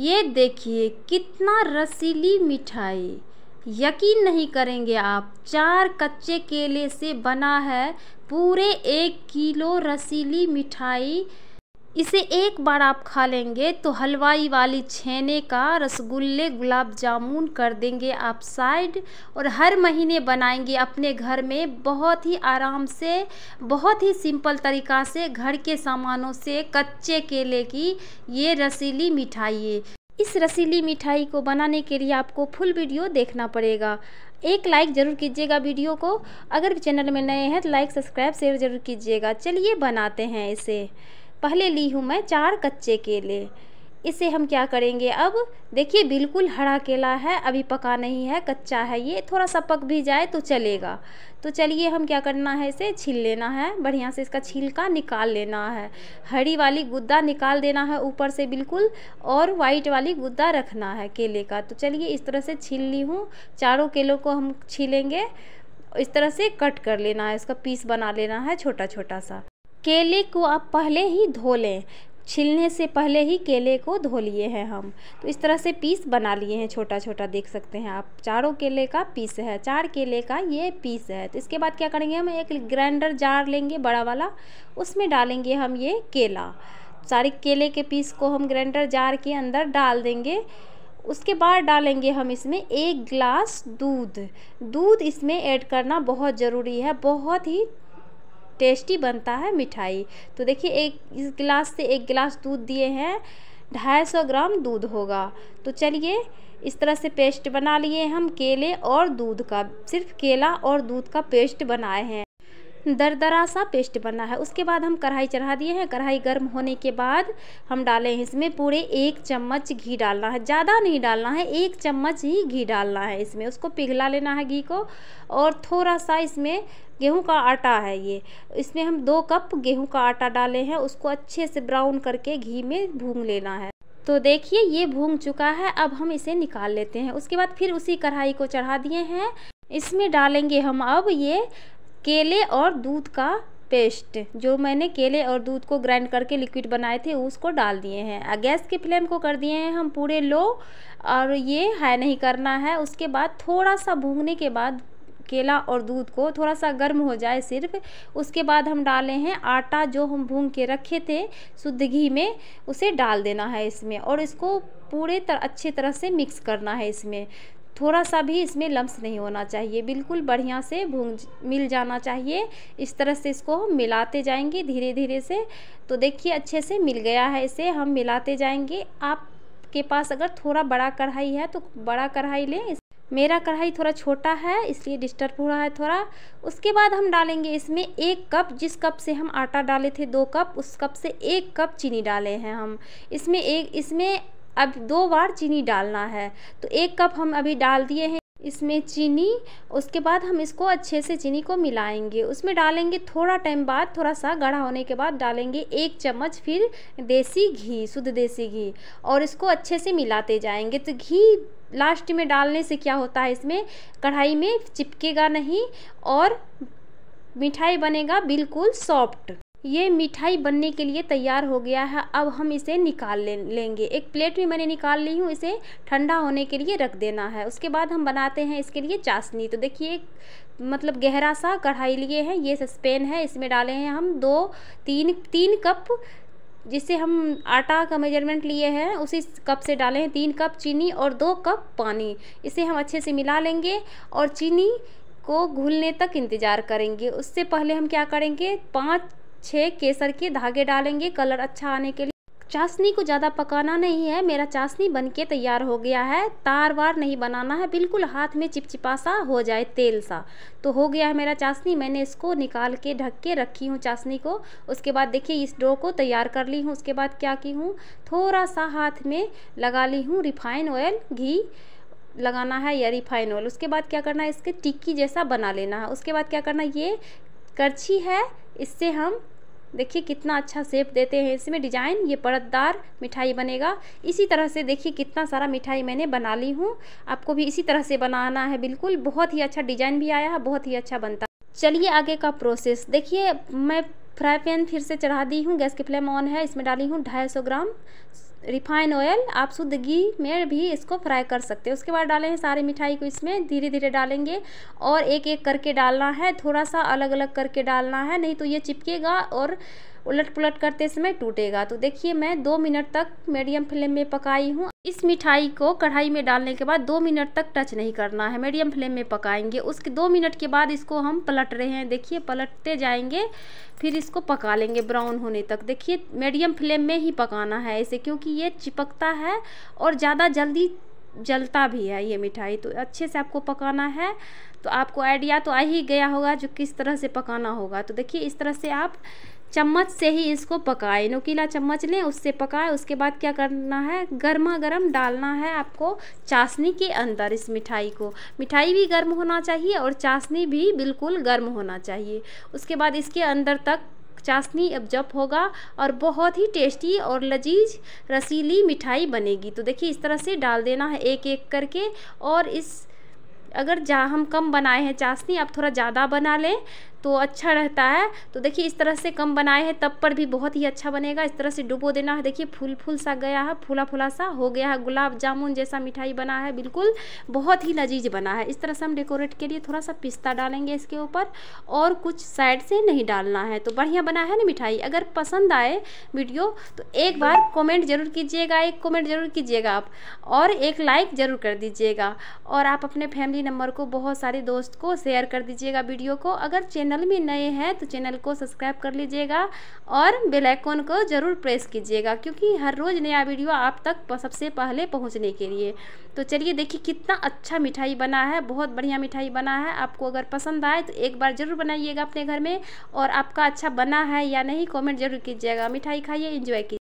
ये देखिए कितना रसीली मिठाई यकीन नहीं करेंगे आप चार कच्चे केले से बना है पूरे एक किलो रसीली मिठाई इसे एक बार आप खा लेंगे तो हलवाई वाली छेने का रसगुल्ले गुलाब जामुन कर देंगे आप साइड और हर महीने बनाएंगे अपने घर में बहुत ही आराम से बहुत ही सिंपल तरीका से घर के सामानों से कच्चे केले की ये रसीली मिठाई है इस रसीली मिठाई को बनाने के लिए आपको फुल वीडियो देखना पड़ेगा एक लाइक ज़रूर कीजिएगा वीडियो को अगर चैनल में नए हैं तो लाइक सब्सक्राइब शेयर ज़रूर कीजिएगा चलिए बनाते हैं इसे पहले ली हूँ मैं चार कच्चे केले इसे हम क्या करेंगे अब देखिए बिल्कुल हरा केला है अभी पका नहीं है कच्चा है ये थोड़ा सा पक भी जाए तो चलेगा तो चलिए हम क्या करना है इसे छील लेना है बढ़िया से इसका छिलका निकाल लेना है हरी वाली गुद्दा निकाल देना है ऊपर से बिल्कुल और वाइट वाली गुद्दा रखना है केले का तो चलिए इस तरह से छील ली हूँ चारों केलों को हम छीलेंगे इस तरह से कट कर लेना है इसका पीस बना लेना है छोटा छोटा सा केले को आप पहले ही धो लें छिलने से पहले ही केले को धो लिए हैं हम तो इस तरह से पीस बना लिए हैं छोटा छोटा देख सकते हैं आप चारों केले का पीस है चार केले का ये पीस है तो इसके बाद क्या करेंगे हम एक ग्राइंडर जार लेंगे बड़ा वाला उसमें डालेंगे हम ये केला सारे केले के पीस को हम ग्राइंडर जार के अंदर डाल देंगे उसके बाद डालेंगे हम इसमें एक गिलास दूध दूध इसमें ऐड करना बहुत ज़रूरी है बहुत ही टेस्टी बनता है मिठाई तो देखिए एक इस गिलास से एक गिलास दूध दिए हैं ढाई सौ ग्राम दूध होगा तो चलिए इस तरह से पेस्ट बना लिए हम केले और दूध का सिर्फ केला और दूध का पेस्ट बनाए हैं दरदरा सा पेस्ट बना है उसके बाद हम कढ़ाई चढ़ा दिए हैं कढ़ाई गर्म होने के बाद हम डालें इसमें पूरे एक चम्मच घी डालना है ज़्यादा नहीं डालना है एक चम्मच ही घी डालना है इसमें उसको पिघला लेना है घी को और थोड़ा सा इसमें गेहूं का आटा है ये इसमें हम दो कप गेहूं का आटा डाले हैं उसको अच्छे से ब्राउन करके घी में भून लेना है तो देखिए ये भून चुका है अब हम इसे निकाल लेते हैं उसके बाद फिर उसी कढ़ाई को चढ़ा दिए हैं इसमें डालेंगे हम अब ये केले और दूध का पेस्ट जो मैंने केले और दूध को ग्राइंड करके लिक्विड बनाए थे उसको डाल दिए हैं गैस की फ्लेम को कर दिए हैं हम पूरे लो और ये हाई नहीं करना है उसके बाद थोड़ा सा भूंगने के बाद केला और दूध को थोड़ा सा गर्म हो जाए सिर्फ उसके बाद हम डाले हैं आटा जो हम भून के रखे थे शुद्ध घी में उसे डाल देना है इसमें और इसको पूरे तरह अच्छे तरह से मिक्स करना है इसमें थोड़ा सा भी इसमें लम्स नहीं होना चाहिए बिल्कुल बढ़िया से भूंज मिल जाना चाहिए इस तरह से इसको हम मिलाते जाएंगे धीरे धीरे से तो देखिए अच्छे से मिल गया है इसे हम मिलाते जाएंगे आपके पास अगर थोड़ा बड़ा कढ़ाई है तो बड़ा कढ़ाई लें मेरा कढ़ाई थोड़ा छोटा है इसलिए डिस्टर्ब हो रहा है थोड़ा उसके बाद हम डालेंगे इसमें एक कप जिस कप से हम आटा डाले थे दो कप उस कप से एक कप चीनी डाले हैं हम इसमें एक इसमें अब दो बार चीनी डालना है तो एक कप हम अभी डाल दिए हैं इसमें चीनी उसके बाद हम इसको अच्छे से चीनी को मिलाएंगे उसमें डालेंगे थोड़ा टाइम बाद थोड़ा सा गाढ़ा होने के बाद डालेंगे एक चम्मच फिर देसी घी शुद्ध देसी घी और इसको अच्छे से मिलाते जाएंगे तो घी लास्ट में डालने से क्या होता है इसमें कढ़ाई में चिपकेगा नहीं और मिठाई बनेगा बिल्कुल सॉफ्ट ये मिठाई बनने के लिए तैयार हो गया है अब हम इसे निकाल ले लेंगे एक प्लेट में मैंने निकाल ली हूँ इसे ठंडा होने के लिए रख देना है उसके बाद हम बनाते हैं इसके लिए चाशनी तो देखिए मतलब गहरा सा कढ़ाई लिए हैं ये सस्पेन है इसमें डाले हैं हम दो तीन तीन कप जिससे हम आटा का मेजरमेंट लिए हैं उसी कप से डाले हैं तीन कप चीनी और दो कप पानी इसे हम अच्छे से मिला लेंगे और चीनी को घुलने तक इंतज़ार करेंगे उससे पहले हम क्या करेंगे पाँच छः केसर के धागे डालेंगे कलर अच्छा आने के लिए चाशनी को ज़्यादा पकाना नहीं है मेरा चाशनी बन के तैयार हो गया है तार वार नहीं बनाना है बिल्कुल हाथ में चिपचिपा सा हो जाए तेल सा तो हो गया है मेरा चाशनी मैंने इसको निकाल के ढक के रखी हूँ चाशनी को उसके बाद देखिए इस डो को तैयार कर ली हूँ उसके बाद क्या की हूँ थोड़ा सा हाथ में लगा ली हूँ रिफाइन ऑयल घी लगाना है या रिफाइन ऑयल उसके बाद क्या करना है इसके टिक्की जैसा बना लेना है उसके बाद क्या करना है ये करछी है इससे हम देखिए कितना अच्छा सेप देते हैं इसमें डिजाइन ये परतदार मिठाई बनेगा इसी तरह से देखिए कितना सारा मिठाई मैंने बना ली हूँ आपको भी इसी तरह से बनाना है बिल्कुल बहुत ही अच्छा डिजाइन भी आया है बहुत ही अच्छा बनता चलिए आगे का प्रोसेस देखिए मैं फ्राई पैन फिर से चढ़ा दी हूँ गैस की फ्लेम ऑन है इसमें डाली हूँ ढाई सौ ग्राम रिफाइन ऑयल आप शुद्ध घी में भी इसको फ्राई कर सकते हैं उसके बाद डालें सारी मिठाई को इसमें धीरे धीरे डालेंगे और एक एक करके डालना है थोड़ा सा अलग अलग करके डालना है नहीं तो ये चिपकेगा और उलट पुलट करते समय टूटेगा तो देखिए मैं दो मिनट तक मीडियम फ्लेम में पकाई हूँ इस मिठाई को कढ़ाई में डालने के बाद दो मिनट तक टच नहीं करना है मीडियम फ्लेम में पकाएंगे उसके दो मिनट के बाद इसको हम पलट रहे हैं देखिए पलटते जाएंगे फिर इसको पका लेंगे ब्राउन होने तक देखिए मीडियम फ्लेम में ही पकाना है इसे क्योंकि ये चिपकता है और ज़्यादा जल्दी जलता भी है ये मिठाई तो अच्छे से आपको पकाना है तो आपको आइडिया तो आ ही गया होगा जो किस तरह से पकाना होगा तो देखिए इस तरह से आप चम्मच से ही इसको पकाए नोकीला चम्मच लें उससे पकाए उसके बाद क्या करना है गर्मा गर्म डालना है आपको चाशनी के अंदर इस मिठाई को मिठाई भी गर्म होना चाहिए और चाशनी भी बिल्कुल गर्म होना चाहिए उसके बाद इसके अंदर तक चाशनी अब जब होगा और बहुत ही टेस्टी और लजीज रसीली मिठाई बनेगी तो देखिए इस तरह से डाल देना है एक एक करके और इस अगर जहाँ हम कम बनाए हैं चाशनी आप थोड़ा ज़्यादा बना लें तो अच्छा रहता है तो देखिए इस तरह से कम बनाए हैं तब पर भी बहुत ही अच्छा बनेगा इस तरह से डुबो देना है देखिए फूल फूल सा गया है फूला फूला सा हो गया है गुलाब जामुन जैसा मिठाई बना है बिल्कुल बहुत ही लजीज बना है इस तरह से हम डेकोरेट के लिए थोड़ा सा पिस्ता डालेंगे इसके ऊपर और कुछ साइड से नहीं डालना है तो बढ़िया बना है ना मिठाई अगर पसंद आए वीडियो तो एक बार कॉमेंट जरूर कीजिएगा एक कॉमेंट जरूर कीजिएगा आप और एक लाइक ज़रूर कर दीजिएगा और आप अपने फैमिली नंबर को बहुत सारे दोस्त को शेयर कर दीजिएगा वीडियो को अगर चैनल चैनल में नए हैं तो चैनल को सब्सक्राइब कर लीजिएगा और बेल आइकन को ज़रूर प्रेस कीजिएगा क्योंकि हर रोज़ नया वीडियो आप तक सबसे पहले पहुंचने के लिए तो चलिए देखिए कितना अच्छा मिठाई बना है बहुत बढ़िया मिठाई बना है आपको अगर पसंद आए तो एक बार ज़रूर बनाइएगा अपने घर में और आपका अच्छा बना है या नहीं कॉमेंट ज़रूर कीजिएगा मिठाई खाइए इंजॉय कीजिए